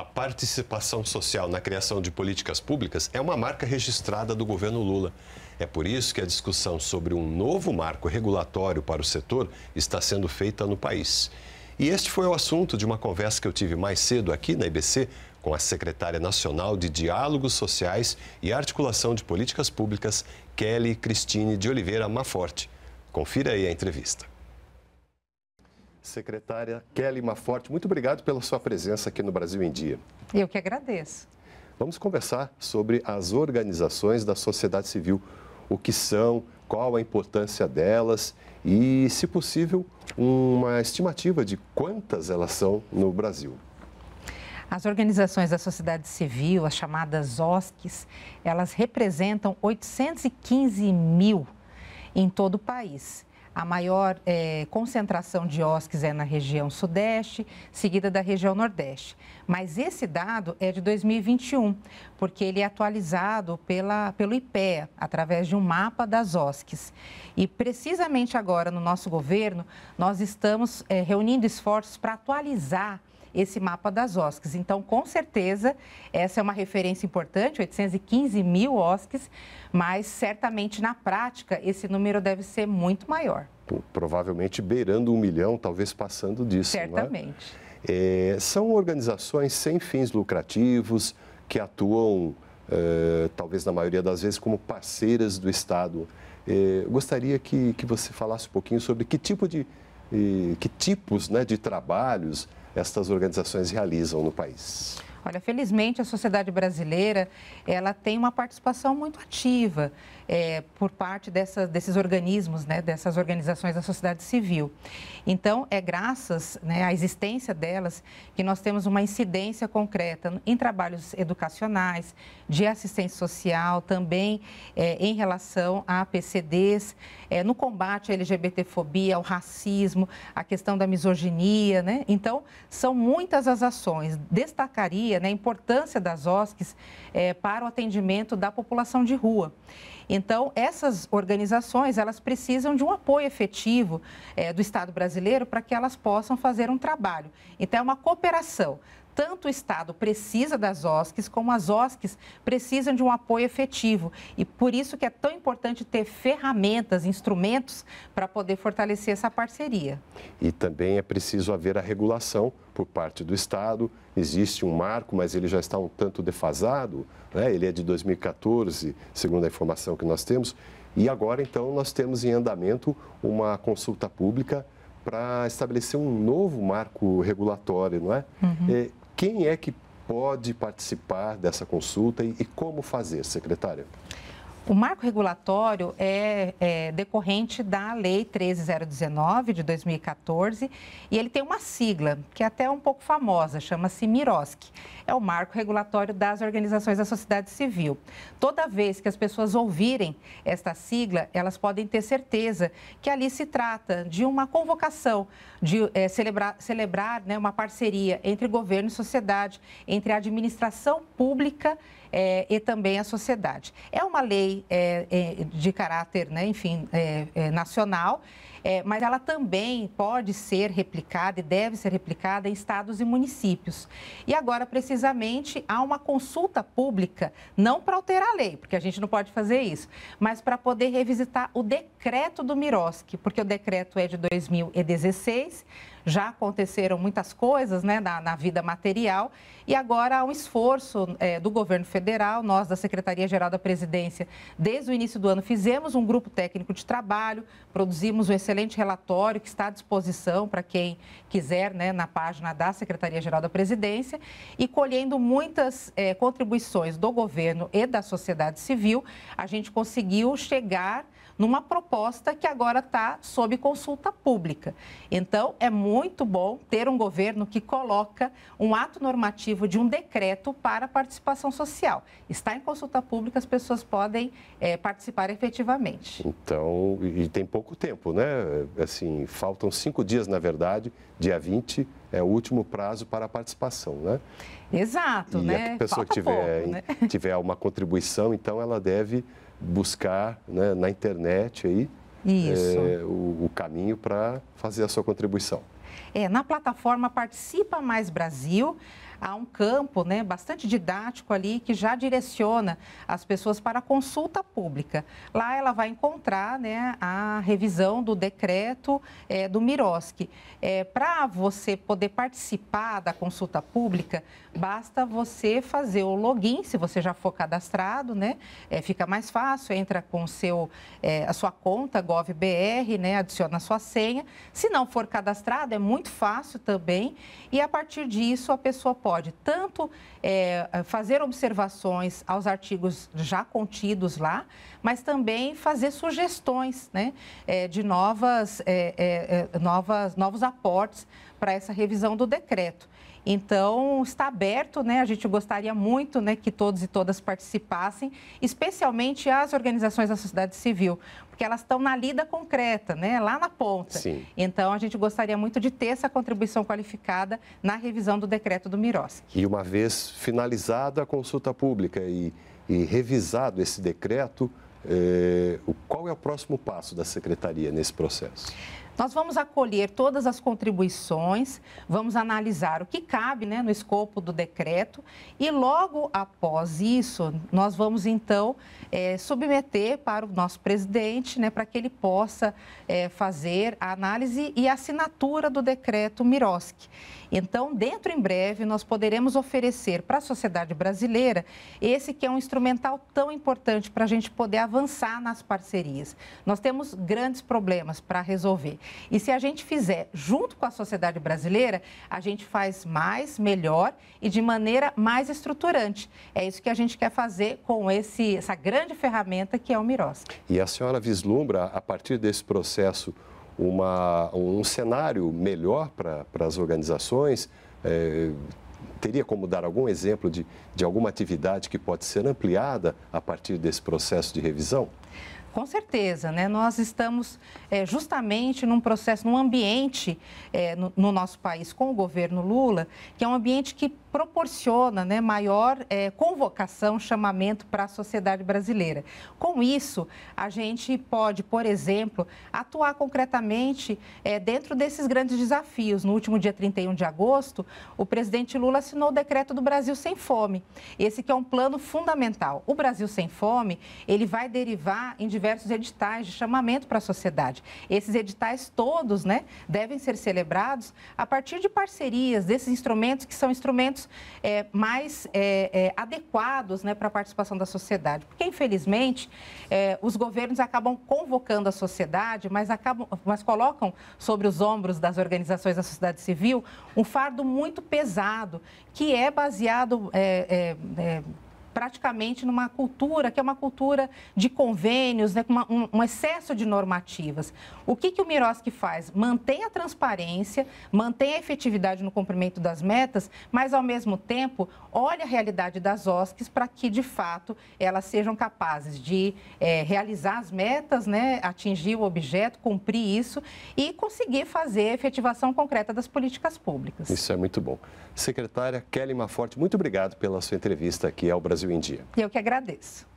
a participação social na criação de políticas públicas é uma marca registrada do governo Lula. É por isso que a discussão sobre um novo marco regulatório para o setor está sendo feita no país. E este foi o assunto de uma conversa que eu tive mais cedo aqui na IBC com a secretária nacional de Diálogos Sociais e Articulação de Políticas Públicas, Kelly Cristine de Oliveira Maforte. Confira aí a entrevista. Secretária Kelly Maforte, muito obrigado pela sua presença aqui no Brasil em Dia. Eu que agradeço. Vamos conversar sobre as organizações da sociedade civil, o que são, qual a importância delas e, se possível, uma estimativa de quantas elas são no Brasil. As organizações da sociedade civil, as chamadas OSCs, elas representam 815 mil em todo o país a maior é, concentração de OSCs é na região Sudeste, seguida da região Nordeste. Mas esse dado é de 2021, porque ele é atualizado pela, pelo IPEA, através de um mapa das OSCs. E precisamente agora, no nosso governo, nós estamos é, reunindo esforços para atualizar esse mapa das OSCs. Então, com certeza, essa é uma referência importante, 815 mil OSCs, mas certamente na prática esse número deve ser muito maior. Provavelmente beirando um milhão, talvez passando disso. É? Certamente. É? É, são organizações sem fins lucrativos que atuam, é, talvez na maioria das vezes, como parceiras do Estado. É, gostaria que, que você falasse um pouquinho sobre que tipo de, que tipos né, de trabalhos estas organizações realizam no país. Olha, felizmente a sociedade brasileira ela tem uma participação muito ativa é, por parte dessa, desses organismos, né, dessas organizações da sociedade civil. Então, é graças né, à existência delas que nós temos uma incidência concreta em trabalhos educacionais, de assistência social, também é, em relação a PCDs, é, no combate à LGBTfobia, ao racismo, à questão da misoginia. Né? Então, são muitas as ações. Destacaria sabia né, a importância das OSCs é, eh, para o atendimento da população de rua. Então, essas organizações, elas precisam de um apoio efetivo é, do Estado brasileiro para que elas possam fazer um trabalho. Então, é uma cooperação tanto o Estado precisa das OSCs, como as OSCs precisam de um apoio efetivo. E por isso que é tão importante ter ferramentas, instrumentos para poder fortalecer essa parceria. E também é preciso haver a regulação por parte do Estado. Existe um marco, mas ele já está um tanto defasado. Né? Ele é de 2014, segundo a informação que nós temos. E agora, então, nós temos em andamento uma consulta pública para estabelecer um novo marco regulatório, não é? Uhum. é quem é que pode participar dessa consulta e, e como fazer, secretária? O marco regulatório é, é, decorrente da Lei 13019 de 2014 e ele tem uma sigla que é até um pouco famosa, chama-se MIROSC. É o marco regulatório das organizações da sociedade civil. Toda vez que as pessoas ouvirem esta sigla, elas podem ter certeza que ali se trata de uma convocação, de é, celebrar, celebrar né, uma parceria entre governo e sociedade, entre a administração pública e é, e também a sociedade. É uma lei é, é de caráter, né, enfim, é, é, nacional, mas ela também pode ser replicada e deve ser replicada em estados e municípios. E agora, precisamente, há uma consulta pública, não para alterar a lei, porque a gente não pode fazer isso, mas para poder revisitar o decreto do Miroski, porque o decreto é de 2016 já aconteceram muitas coisas né, na, na vida material e agora há um esforço é, do governo federal, nós da Secretaria-Geral da Presidência, desde o início do ano, fizemos um grupo técnico de trabalho, produzimos um excelente relatório que está à disposição para quem quiser né, na página da Secretaria-Geral da Presidência e colhendo muitas é, contribuições do governo e da sociedade civil, a gente conseguiu chegar numa proposta que agora está sob consulta pública. Então, é muito muito bom ter um governo que coloca um ato normativo de um decreto para a participação social. Está em consulta pública, as pessoas podem é, participar efetivamente. Então, e tem pouco tempo, né? Assim, faltam cinco dias, na verdade, dia 20 é o último prazo para a participação, né? Exato, e né? E a pessoa Falta que tiver, pouco, né? tiver uma contribuição, então ela deve buscar né, na internet aí é, o, o caminho para fazer a sua contribuição. É, na plataforma Participa Mais Brasil, há um campo né, bastante didático ali que já direciona as pessoas para a consulta pública. Lá ela vai encontrar né, a revisão do decreto é, do Miroski. É, para você poder participar da consulta pública, basta você fazer o login, se você já for cadastrado, né? É, fica mais fácil, entra com seu, é, a sua conta GovBR, né? adiciona a sua senha. Se não for cadastrado, é muito fácil também. E a partir disso, a pessoa pode pode tanto é, fazer observações aos artigos já contidos lá, mas também fazer sugestões né, é, de novas, é, é, é, novas, novos aportes para essa revisão do decreto. Então, está aberto, né? A gente gostaria muito né, que todos e todas participassem, especialmente as organizações da sociedade civil, porque elas estão na lida concreta, né? Lá na ponta. Sim. Então, a gente gostaria muito de ter essa contribuição qualificada na revisão do decreto do Miroski. E uma vez finalizada a consulta pública e, e revisado esse decreto, eh, qual é o próximo passo da secretaria nesse processo? Nós vamos acolher todas as contribuições, vamos analisar o que cabe né, no escopo do decreto e logo após isso, nós vamos então é, submeter para o nosso presidente, né, para que ele possa é, fazer a análise e a assinatura do decreto Miroski. Então, dentro em breve, nós poderemos oferecer para a sociedade brasileira esse que é um instrumental tão importante para a gente poder avançar nas parcerias. Nós temos grandes problemas para resolver. E se a gente fizer junto com a sociedade brasileira, a gente faz mais, melhor e de maneira mais estruturante. É isso que a gente quer fazer com esse, essa grande ferramenta que é o Miros. E a senhora vislumbra, a partir desse processo, uma, um cenário melhor para as organizações? É, teria como dar algum exemplo de, de alguma atividade que pode ser ampliada a partir desse processo de revisão? Com certeza, né? Nós estamos é, justamente num processo, num ambiente é, no, no, nosso país com o governo Lula, que é um ambiente que proporciona né, maior é, convocação, chamamento para a sociedade brasileira. Com isso, a gente pode, por exemplo, atuar concretamente é, dentro desses grandes desafios. No último dia 31 de agosto, o presidente Lula assinou o decreto do Brasil Sem Fome. Esse que é um plano fundamental. O Brasil Sem Fome, ele vai derivar em diversos editais de chamamento para a sociedade. Esses editais todos né, devem ser celebrados a partir de parcerias, desses instrumentos que são instrumentos instrumentos é, mais é, é adequados né, para a participação da sociedade. Porque, infelizmente, é, os governos acabam convocando a sociedade, mas, acabam, mas colocam sobre os ombros das organizações da sociedade civil um fardo muito pesado, que é baseado é, praticamente numa cultura que é uma cultura de convênios, né, uma, um, um, excesso de normativas. O que, que o Miroski faz? Mantém a transparência, mantém a efetividade no cumprimento das metas, mas, ao mesmo tempo, olha a realidade das OSCs para que, de fato, elas sejam capazes de é, realizar as metas, né, atingir o objeto, cumprir isso e conseguir fazer a efetivação concreta das políticas públicas. Isso é muito bom. Secretária Kelly Maforte, muito obrigado pela sua entrevista aqui ao Brasil em dia. Eu que agradeço.